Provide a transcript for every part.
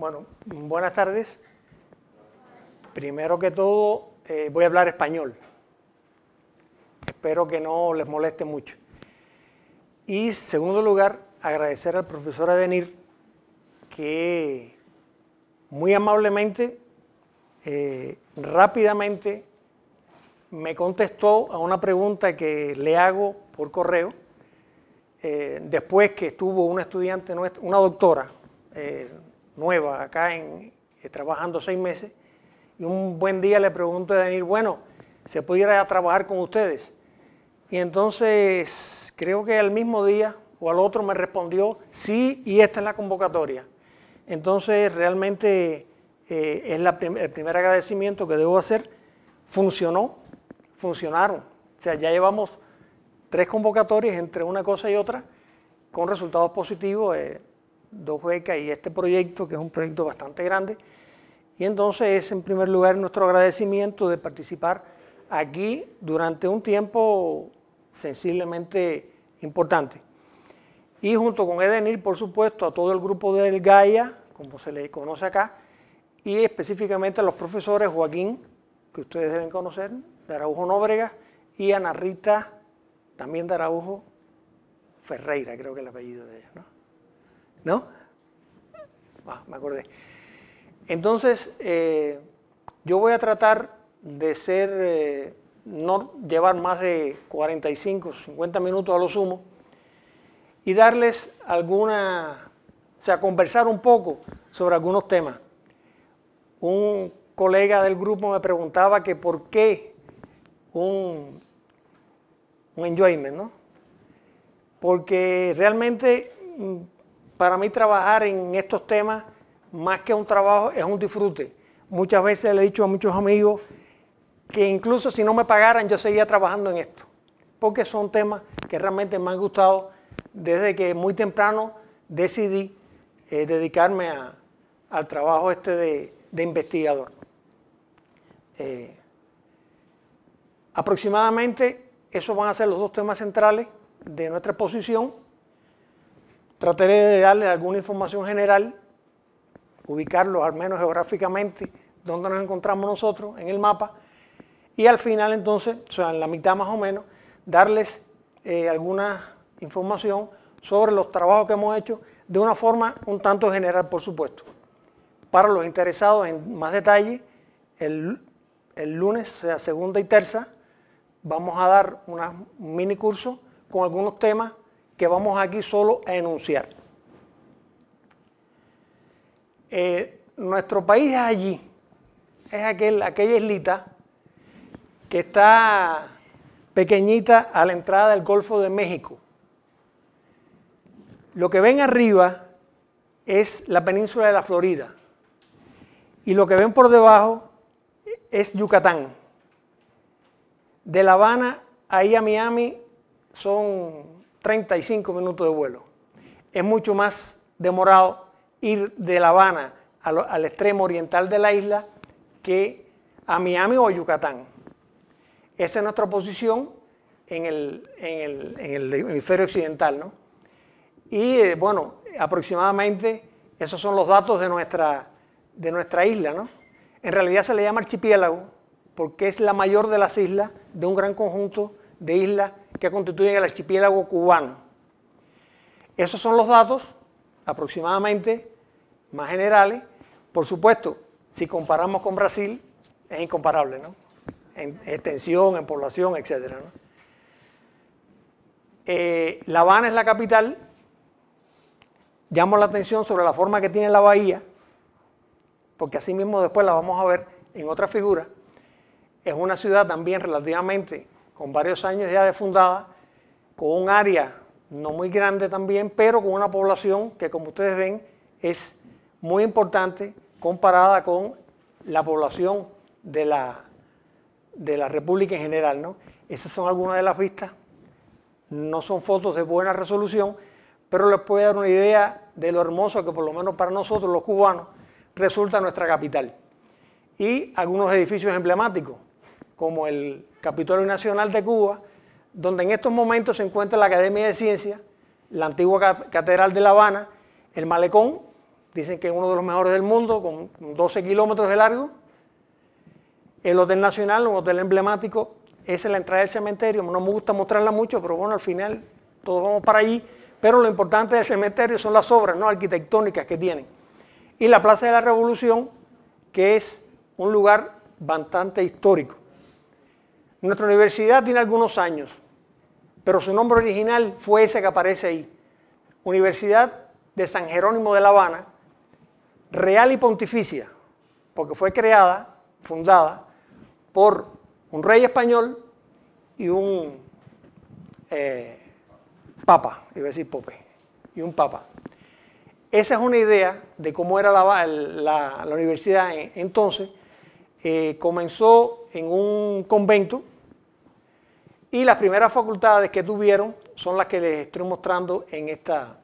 Bueno, buenas tardes. Primero que todo, eh, voy a hablar español. Espero que no les moleste mucho. Y segundo lugar, agradecer al profesor Adenir que muy amablemente, eh, rápidamente, me contestó a una pregunta que le hago por correo, eh, después que estuvo una estudiante una doctora, nueva acá en, eh, trabajando seis meses, y un buen día le pregunto a Daniel, bueno, ¿se pudiera trabajar con ustedes? Y entonces creo que al mismo día o al otro me respondió, sí, y esta es la convocatoria. Entonces realmente eh, es la el primer agradecimiento que debo hacer. Funcionó, funcionaron. O sea, ya llevamos tres convocatorias entre una cosa y otra con resultados positivos. Eh, dos becas y este proyecto, que es un proyecto bastante grande. Y entonces es en primer lugar nuestro agradecimiento de participar aquí durante un tiempo sensiblemente importante. Y junto con Edenir, por supuesto, a todo el grupo del GAIA, como se le conoce acá, y específicamente a los profesores Joaquín, que ustedes deben conocer, de Araujo Nóbrega, y Ana Rita, también de Araujo Ferreira, creo que es el apellido de ella. ¿no? ¿No? Ah, me acordé. Entonces, eh, yo voy a tratar de ser, eh, no llevar más de 45, 50 minutos a lo sumo, y darles alguna, o sea, conversar un poco sobre algunos temas. Un colega del grupo me preguntaba que por qué un, un enjoyment, ¿no? Porque realmente mm, para mí trabajar en estos temas, más que un trabajo, es un disfrute. Muchas veces le he dicho a muchos amigos que incluso si no me pagaran, yo seguía trabajando en esto, porque son temas que realmente me han gustado desde que muy temprano decidí eh, dedicarme al trabajo este de, investigador. Eh, aproximadamente esos van a ser los dos temas centrales de nuestra exposición. Trataré de darles alguna información general, ubicarlos al menos geográficamente, donde nos encontramos nosotros en el mapa, y al final entonces, o sea, en la mitad más o menos, darles eh, alguna información sobre los trabajos que hemos hecho de una forma un tanto general, por supuesto. Para los interesados en más detalle, el, lunes, o sea, segunda y tercera, vamos a dar un mini curso con algunos temas que vamos aquí solo a enunciar. Eh, nuestro país es allí, es aquel, aquella islita que está pequeñita a la entrada del Golfo de México. Lo que ven arriba es la península de la Florida y lo que ven por debajo es Yucatán. De La Habana ahí a Miami son 35 minutos de vuelo. Es mucho más demorado ir de La Habana al, extremo oriental de la isla que a Miami o Yucatán. Esa es nuestra posición en el, en en el hemisferio occidental. ¿no? Y eh, bueno, aproximadamente esos son los datos de nuestra, de nuestra isla. ¿no? En realidad se le llama archipiélago porque es la mayor de las islas de un gran conjunto de islas que constituyen el archipiélago cubano. Esos son los datos aproximadamente más generales. Por supuesto, si comparamos con Brasil, es incomparable, ¿no? En extensión, en población, etc. Eh, la Habana es la capital. Llamo la atención sobre la forma que tiene la bahía, porque así mismo después la vamos a ver en otra figura. Es una ciudad también relativamente con varios años ya de fundada, con un área no muy grande también, pero con una población que como ustedes ven es muy importante comparada con la población de la, de República en general. ¿no? Esas son algunas de las vistas, no son fotos de buena resolución, pero les puede dar una idea de lo hermoso que por lo menos para nosotros los cubanos resulta nuestra capital. Y algunos edificios emblemáticos, como el Capitolio Nacional de Cuba, donde en estos momentos se encuentra la Academia de Ciencias, la antigua Catedral de La Habana, el Malecón, dicen que es uno de los mejores del mundo, con 12 kilómetros de largo, el Hotel Nacional, un hotel emblemático, esa es la entrada del cementerio, no me gusta mostrarla mucho, pero bueno, al final todos vamos para allí, pero lo importante del cementerio son las obras ¿no? arquitectónicas que tienen. Y la Plaza de la Revolución, que es un lugar bastante histórico. Nuestra universidad tiene algunos años, pero su nombre original fue ese que aparece ahí. Universidad de San Jerónimo de La Habana, real y pontificia, porque fue creada, fundada, por un rey español y un eh, papa, iba a decir pope, y un papa. Esa es una idea de cómo era la, universidad entonces. Eh, comenzó en un convento y las primeras facultades que tuvieron son las que les estoy mostrando en esta.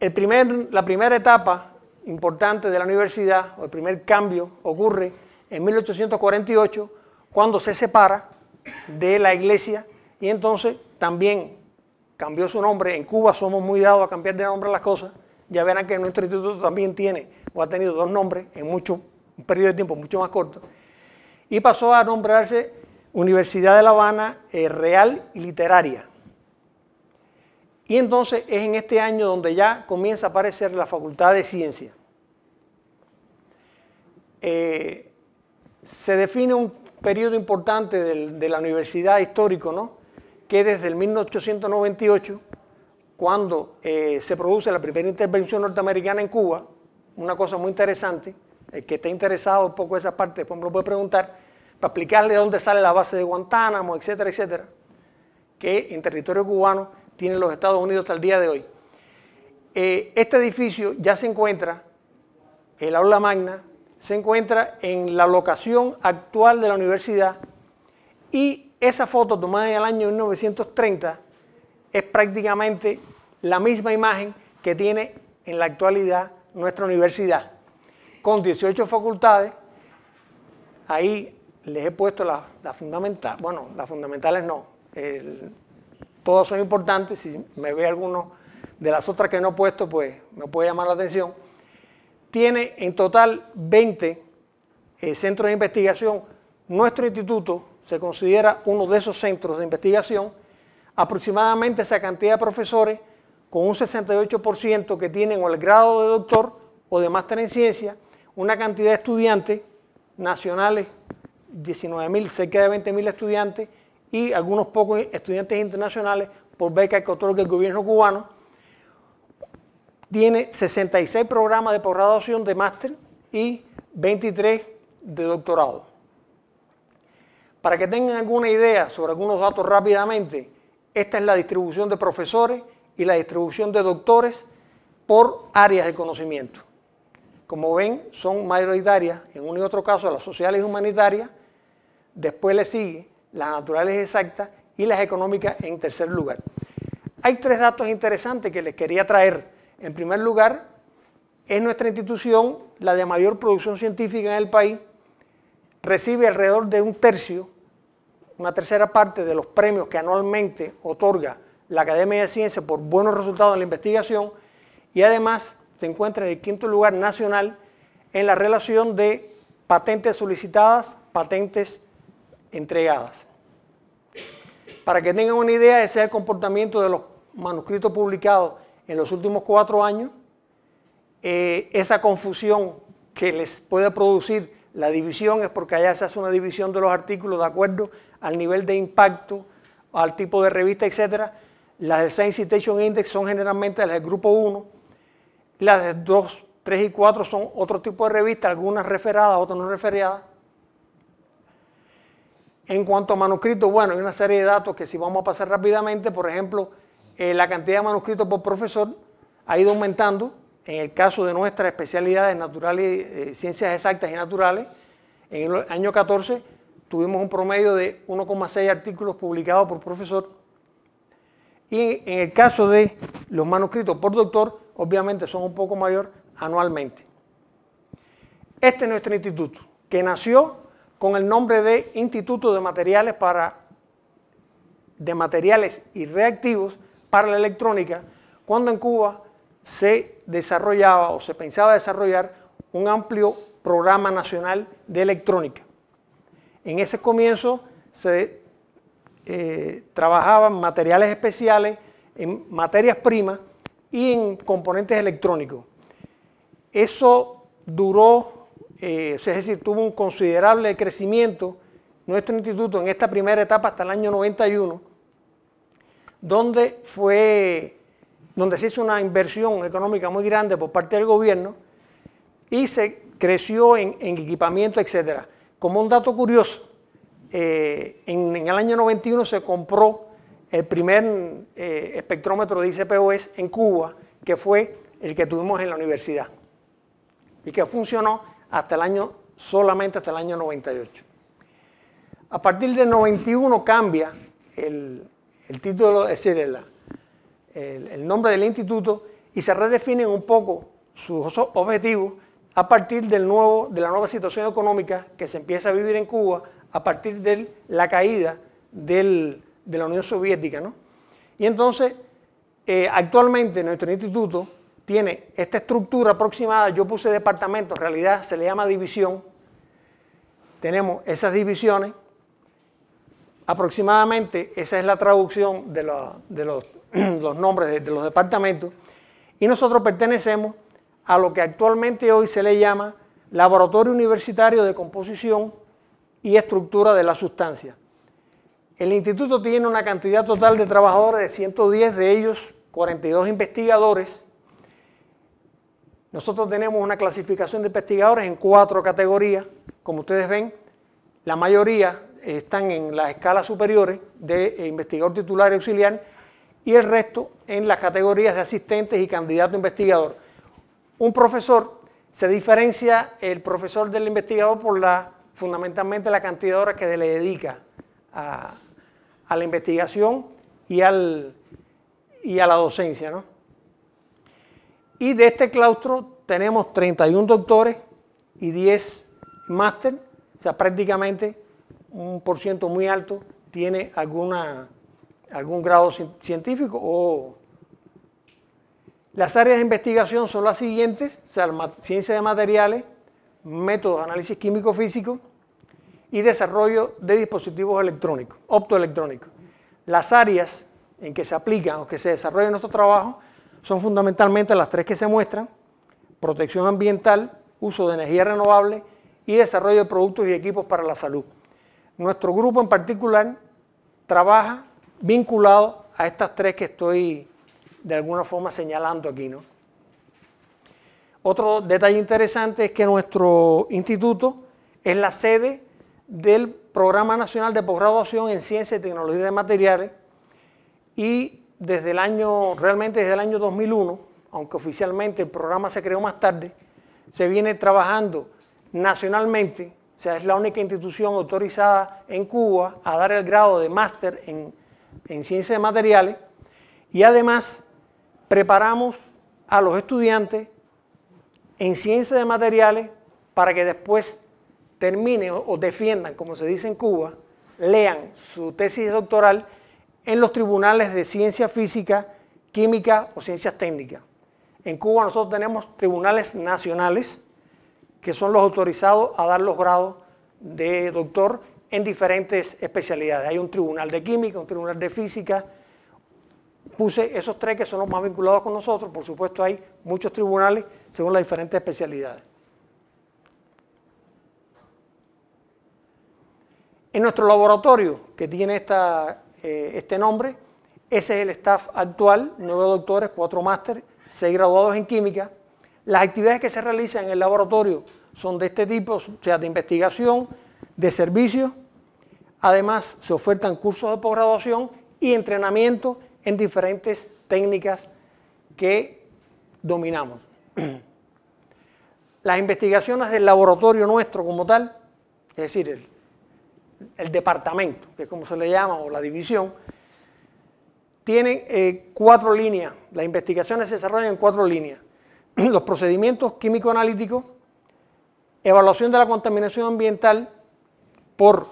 El primer, la primera etapa importante de la universidad, o el primer cambio, ocurre en 1848, cuando se separa de la iglesia y entonces también cambió su nombre. En Cuba somos muy dados a cambiar de nombre las cosas. Ya verán que nuestro instituto también tiene o ha tenido dos nombres en mucho, un periodo de tiempo mucho más corto. Y pasó a nombrarse Universidad de La Habana eh, Real y Literaria. Y entonces es en este año donde ya comienza a aparecer la Facultad de Ciencia. Eh, se define un periodo importante de la universidad histórico, ¿no? que desde el 1898, cuando eh, se produce la primera intervención norteamericana en Cuba, una cosa muy interesante, el que esté interesado un poco en esa parte después me lo puede preguntar, para explicarle de dónde sale la base de Guantánamo, etcétera, etcétera, que en territorio cubano tienen los Estados Unidos hasta el día de hoy. Eh, este edificio ya se encuentra, el aula magna, se encuentra en la locación actual de la universidad y esa foto tomada en el año 1930 es prácticamente la misma imagen que tiene en la actualidad nuestra universidad, con 18 facultades. Ahí les he puesto las la fundamentales, bueno, las fundamentales no, todas son importantes, si me ve alguno de las otras que no he puesto, pues me puede llamar la atención. Tiene en total 20 eh, centros de investigación. Nuestro instituto se considera uno de esos centros de investigación. Aproximadamente esa cantidad de profesores, con un 68% que tienen o el grado de doctor o de máster en ciencia, una cantidad de estudiantes nacionales 19.000, cerca de 20.000 estudiantes y algunos pocos estudiantes internacionales por becas que otorga el gobierno cubano. Tiene 66 programas de posgraduación de máster y 23 de doctorado. Para que tengan alguna idea sobre algunos datos rápidamente, esta es la distribución de profesores y la distribución de doctores por áreas de conocimiento. Como ven, son mayoritarias, en un y otro caso, las sociales y humanitarias, Después le sigue las naturales exactas y las económicas en tercer lugar. Hay tres datos interesantes que les quería traer. En primer lugar, es nuestra institución la de mayor producción científica en el país. Recibe alrededor de un tercio, una tercera parte de los premios que anualmente otorga la Academia de Ciencias por buenos resultados en la investigación y además se encuentra en el quinto lugar nacional en la relación de patentes solicitadas, patentes entregadas. Para que tengan una idea, ese es el comportamiento de los manuscritos publicados en los últimos cuatro años. Eh, esa confusión que les puede producir la división es porque allá se hace una división de los artículos de acuerdo al nivel de impacto, al tipo de revista, etc. Las del Science Citation Index son generalmente las del grupo 1. Las de 2, 3 y 4 son otro tipo de revistas, algunas referadas, otras no referadas. En cuanto a manuscritos, bueno, hay una serie de datos que si vamos a pasar rápidamente, por ejemplo, eh, la cantidad de manuscritos por profesor ha ido aumentando. En el caso de nuestras especialidades naturales, eh, ciencias exactas y naturales, en el año 14 tuvimos un promedio de 1,6 artículos publicados por profesor. Y en el caso de los manuscritos por doctor, obviamente son un poco mayor anualmente. Este es nuestro instituto, que nació con el nombre de Instituto de Materiales, para, de Materiales y Reactivos para la Electrónica, cuando en Cuba se desarrollaba o se pensaba desarrollar un amplio programa nacional de electrónica. En ese comienzo se eh, trabajaban materiales especiales, en materias primas y en componentes electrónicos. Eso duró eh, es decir, tuvo un considerable crecimiento nuestro instituto en esta primera etapa hasta el año 91, donde, fue, donde se hizo una inversión económica muy grande por parte del gobierno y se creció en, equipamiento, etc. Como un dato curioso, eh, en, el año 91 se compró el primer eh, espectrómetro de ICPOS en Cuba, que fue el que tuvimos en la universidad y que funcionó hasta el año, solamente hasta el año 98. A partir del 91 cambia el, título, es decir, el, el, nombre del instituto y se redefinen un poco sus objetivos a partir del nuevo, de la nueva situación económica que se empieza a vivir en Cuba a partir de la caída de la Unión Soviética. Y entonces, eh, actualmente nuestro instituto tiene esta estructura aproximada, yo puse departamento, en realidad se le llama división. Tenemos esas divisiones, aproximadamente esa es la traducción de, los, nombres de, de los departamentos, y nosotros pertenecemos a lo que actualmente hoy se le llama Laboratorio Universitario de Composición y Estructura de la Sustancia. El instituto tiene una cantidad total de trabajadores de 110, de ellos 42 investigadores, nosotros tenemos una clasificación de investigadores en cuatro categorías. Como ustedes ven, la mayoría están en las escalas superiores de eh, investigador titular y auxiliar y el resto en las categorías de asistentes y candidato a investigador. Un profesor se diferencia el profesor del investigador por la, fundamentalmente la cantidad de horas que le dedica a, la investigación y, y a la docencia. ¿no? Y de este claustro tenemos 31 doctores y 10 máster, o sea, prácticamente un por ciento muy alto tiene alguna, algún grado científico o... Las áreas de investigación son las siguientes, o sea, ciencia de materiales, métodos de análisis químico-físico y desarrollo de dispositivos electrónicos, optoelectrónicos. Las áreas en que se aplican o que se desarrolla nuestro trabajo son fundamentalmente las tres que se muestran, protección ambiental, uso de energía renovable y desarrollo de productos y equipos para la salud. Nuestro grupo en particular trabaja vinculado a estas tres que estoy de alguna forma señalando aquí. ¿no? Otro detalle interesante es que nuestro instituto es la sede del Programa Nacional de Postgraduación en Ciencia y Tecnología de Materiales y desde el año, realmente desde el año 2001, aunque oficialmente el programa se creó más tarde, se viene trabajando nacionalmente, o sea, es la única institución autorizada en Cuba a dar el grado de máster en, Ciencias ciencia de materiales y además preparamos a los estudiantes en Ciencias de materiales para que después terminen o defiendan, como se dice en Cuba, lean su tesis doctoral en los tribunales de ciencia física, química o ciencias técnicas. En Cuba nosotros tenemos tribunales nacionales que son los autorizados a dar los grados de doctor en diferentes especialidades. Hay un tribunal de química, un tribunal de física. Puse esos tres que son los más vinculados con nosotros. Por supuesto hay muchos tribunales según las diferentes especialidades. En nuestro laboratorio que tiene esta eh, este nombre. Ese es el staff actual, nueve doctores, cuatro máster, seis graduados en química. Las actividades que se realizan en el laboratorio son de este tipo, o sea, de investigación, de servicio. Además, se ofertan cursos de posgraduación y entrenamiento en diferentes técnicas que dominamos. Las investigaciones del laboratorio nuestro como tal, es decir, el el departamento, que es como se le llama, o la división, tiene eh, cuatro líneas. Las investigaciones se desarrollan en cuatro líneas. Los procedimientos químico-analíticos, evaluación de la contaminación ambiental por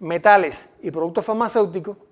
metales y productos farmacéuticos,